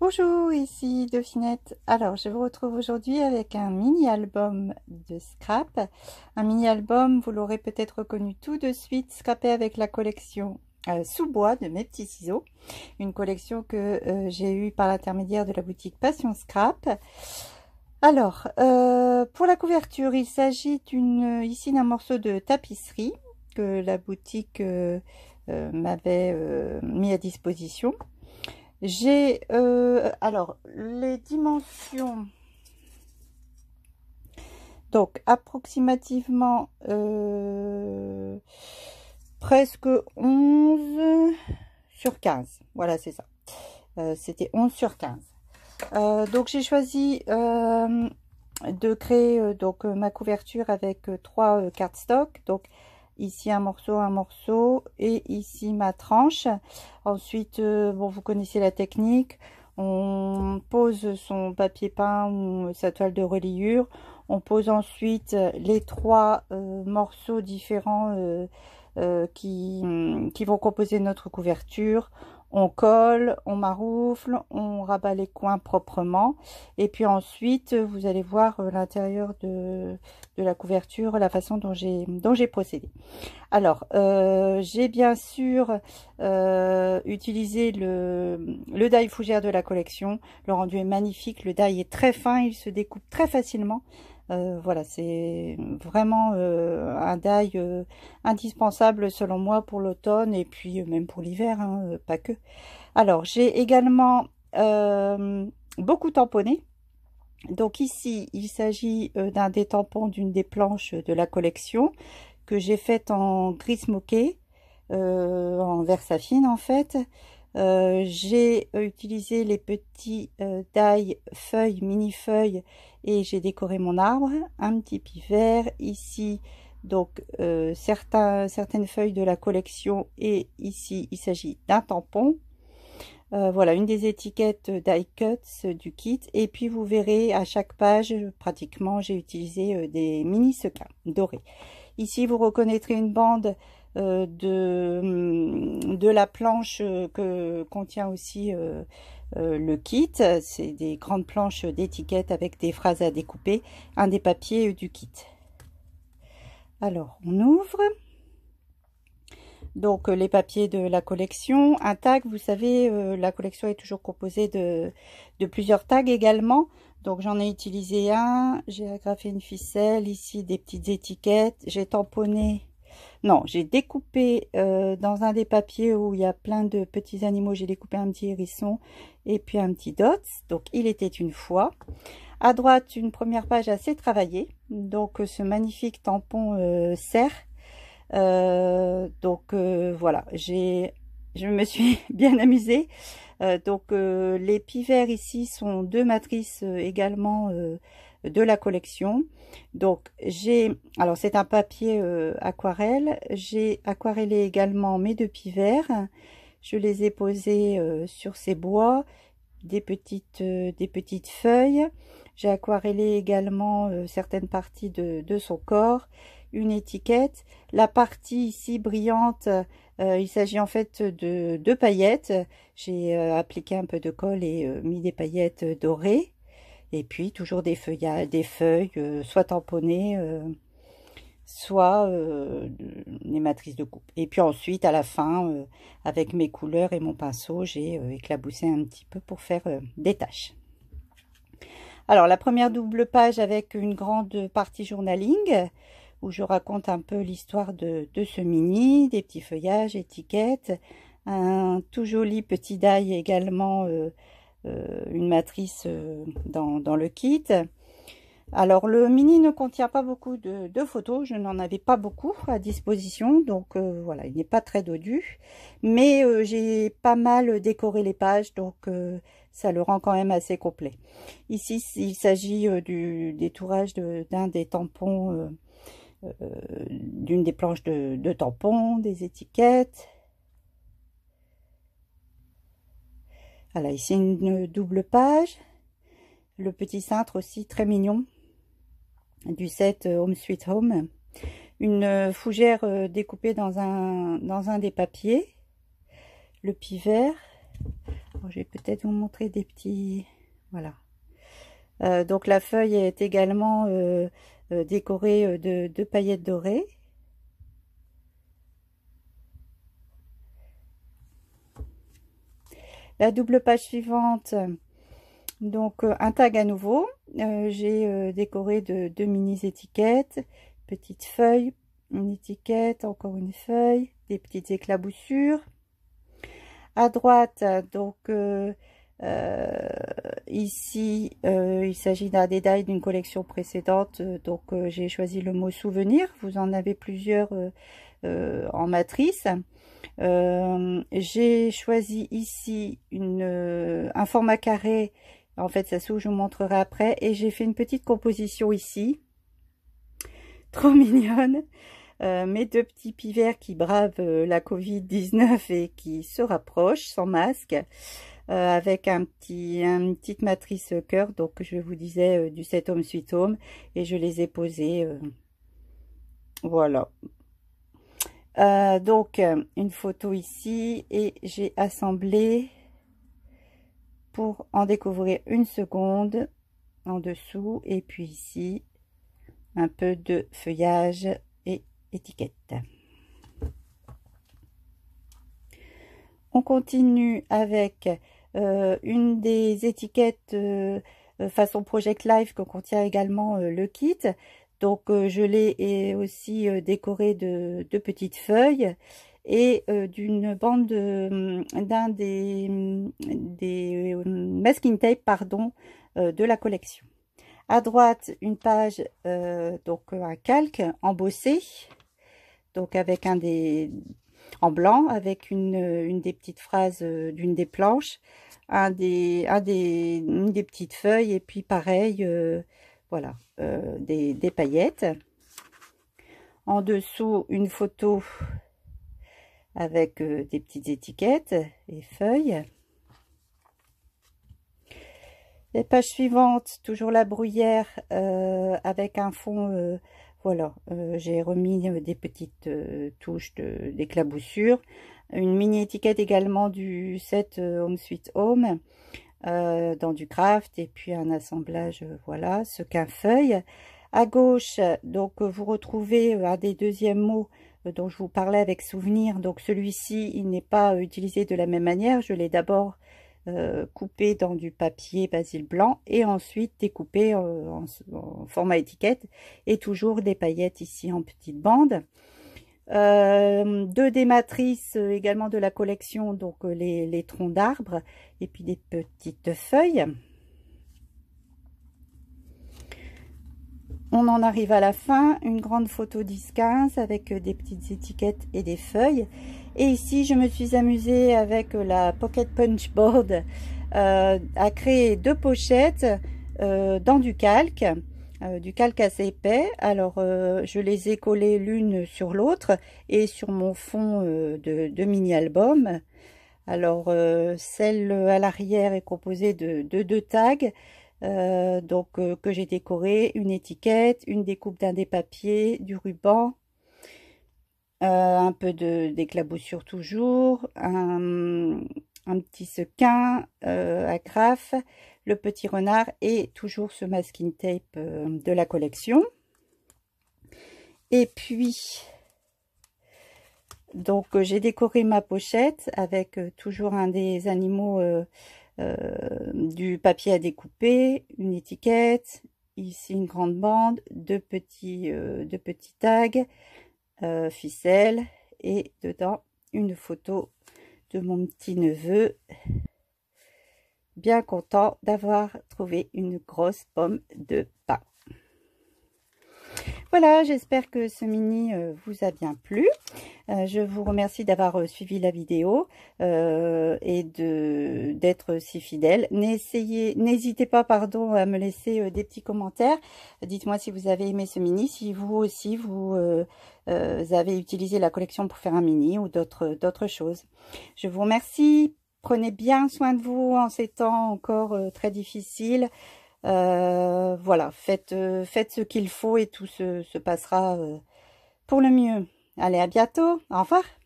Bonjour, ici Dauphinette. Alors, je vous retrouve aujourd'hui avec un mini-album de scrap. Un mini-album, vous l'aurez peut-être reconnu tout de suite, scrapé avec la collection euh, Sous-bois de mes petits ciseaux. Une collection que euh, j'ai eue par l'intermédiaire de la boutique Passion Scrap. Alors, euh, pour la couverture, il s'agit ici d'un morceau de tapisserie que la boutique m'avait mis à disposition. J'ai, euh, alors, les dimensions. Donc, approximativement euh, presque 11 sur 15. Voilà, c'est ça. Euh, c'était 11 sur 15. donc, j'ai choisi de créer donc ma couverture avec trois cartes stock. Donc, ici un morceau, un morceau, et ici ma tranche. Ensuite, euh, bon, vous connaissez la technique, on pose son papier peint ou sa toile de reliure, on pose ensuite les trois euh, morceaux différents euh, qui vont composer notre couverture, on colle, on maroufle, on rabat les coins proprement. Et puis ensuite, vous allez voir euh, l'intérieur de, la couverture, la façon dont j'ai procédé. Alors, euh, j'ai bien sûr euh, utilisé le, le die fougère de la collection. Le rendu est magnifique, le die est très fin, il se découpe très facilement. Euh, voilà, c'est vraiment euh, un dail euh, indispensable selon moi pour l'automne et puis même pour l'hiver, hein, pas que. Alors, j'ai également beaucoup tamponné. Donc ici, il s'agit d'un des tampons d'une des planches de la collection que j'ai faite en gris moqué, en versafine en fait. Euh, j'ai euh, utilisé les petits euh, feuilles, mini feuilles et j'ai décoré mon arbre. Un petit vert ici, donc euh, certains, certaines feuilles de la collection et ici il s'agit d'un tampon. voilà une des étiquettes die cuts du kit et puis vous verrez à chaque page pratiquement j'ai utilisé des mini sequins dorés. Ici vous reconnaîtrez une bande euh, de, hum, de, la planche euh, que contient aussi euh, le kit. C'est des grandes planches d'étiquettes avec des phrases à découper, un des papiers du kit. Alors, on ouvre. Donc, les papiers de la collection. Un tag, vous savez, la collection est toujours composée de, de plusieurs tags également. Donc j'en ai utilisé un, j'ai agrafé une ficelle, ici des petites étiquettes, j'ai tamponné non, j'ai découpé euh, dans un des papiers où il y a plein de petits animaux, j'ai découpé un petit hérisson et puis un petit dot. Donc, il était une fois. À droite, une première page assez travaillée. Donc, euh, ce magnifique tampon sert. Euh, serre. donc, voilà, j'ai, je me suis bien amusée. donc, les pivers ici sont deux matrices également de la collection. Donc j'ai, alors c'est un papier euh, aquarelle, j'ai aquarellé également mes deux verts. je les ai posés euh, sur ces bois, des petites, euh, des petites feuilles, j'ai aquarellé également certaines parties de, de, son corps, une étiquette, la partie ici brillante, il s'agit en fait de, de paillettes, j'ai appliqué un peu de colle et mis des paillettes dorées, et puis toujours des feuillages, des feuilles euh, soit tamponnées, euh, soit euh, des matrices de coupe. Et puis ensuite, à la fin, avec mes couleurs et mon pinceau, j'ai éclaboussé un petit peu pour faire des tâches. Alors la première double page avec une grande partie journaling où je raconte un peu l'histoire de, ce mini, des petits feuillages, étiquettes, un tout joli petit die également euh, une matrice euh, dans, le kit. Alors le mini ne contient pas beaucoup de, photos, je n'en avais pas beaucoup à disposition, donc euh, voilà, il n'est pas très dodu, mais j'ai pas mal décoré les pages, donc ça le rend quand même assez complet. Ici, il s'agit du détourage d'un des tampons, d'une des planches de, de tampons, des étiquettes, Voilà, ah ici une euh, double page. Le petit cintre aussi, très mignon, du set euh, Home Sweet Home. Une euh, fougère découpée dans un, dans un des papiers. Le pivert. vert. Oh, je vais peut-être vous montrer des petits... Voilà. donc la feuille est également décorée de, de paillettes dorées. La double page suivante, donc euh, un tag à nouveau. Euh, j'ai euh, décoré de deux mini étiquettes, petites feuilles, une étiquette, encore une feuille, des petites éclaboussures. À droite, donc ici, il s'agit d'un détail d'une collection précédente, donc j'ai choisi le mot souvenir. Vous en avez plusieurs en matrice. Euh, j'ai choisi ici une, euh, un format carré. En fait, ça sous, je vous montrerai après. Et j'ai fait une petite composition ici. Trop mignonne. Euh, mes deux petits pivers qui bravent la Covid-19 et qui se rapprochent sans masque. avec un petit, une petite matrice cœur, donc je vous disais du 7 hommes, 8 hommes, et je les ai posés, voilà, euh, donc, euh, une photo ici et j'ai assemblé pour en découvrir une seconde en dessous et puis ici, un peu de feuillage et étiquette. On continue avec euh, une des étiquettes façon Project Life que contient également le kit. Donc euh, je l'ai euh, aussi euh, décoré de, de, petites feuilles et d'une bande mm, d'un des, mm, des masking tape pardon, de la collection. À droite, une page, donc un calque embossé, donc avec un des en blanc avec une, une des petites phrases d'une des planches, un des, un des, une des petites feuilles et puis pareil, voilà, euh, des, paillettes. En dessous, une photo avec euh, des petites étiquettes et feuilles. Les pages suivantes, toujours la bruyère euh, avec un fond voilà, j'ai remis des petites touches d'éclaboussures. Une mini étiquette également du set Home Sweet Home. Euh, dans du craft et puis un assemblage, euh, voilà, ce qu'un feuille. À gauche, donc euh, vous retrouvez un des deuxièmes mots dont je vous parlais avec souvenir. Donc celui-ci, il n'est pas utilisé de la même manière. Je l'ai d'abord coupé dans du papier basile blanc et ensuite découpé en format étiquette et toujours des paillettes ici en petites bandes. Euh, deux des matrices euh, également de la collection, donc euh, les, troncs d'arbres et puis des petites feuilles. On en arrive à la fin, une grande photo 10-15 avec des petites étiquettes et des feuilles. Et ici, je me suis amusée avec la Pocket Punch Board à créer deux pochettes dans du calque. Euh, du calque assez épais. Alors euh, je les ai collés l'une sur l'autre et sur mon fond euh, de, mini-album. Alors celle à l'arrière est composée de, deux tags donc, que j'ai décoré, une étiquette, une découpe d'un des papiers, du ruban, un peu de d'éclaboussure toujours, un, petit sequin à graffe, le petit renard est toujours ce masking tape euh, de la collection. Et puis, donc euh, j'ai décoré ma pochette avec euh, toujours un des animaux du papier à découper, une étiquette, ici une grande bande, deux petits, petits tags, ficelle et dedans une photo de mon petit neveu bien content d'avoir trouvé une grosse pomme de pain. Voilà, j'espère que ce mini euh, vous a bien plu. Euh, je vous remercie d'avoir euh, suivi la vidéo et d'être si fidèle. N'hésitez pas pardon, à me laisser des petits commentaires. Dites-moi si vous avez aimé ce mini, si vous aussi vous avez utilisé la collection pour faire un mini ou d'autres choses. Je vous remercie. Prenez bien soin de vous en ces temps encore euh, très difficiles. Euh, voilà, faites, euh, faites ce qu'il faut et tout se, se passera pour le mieux. Allez, à bientôt. Au revoir.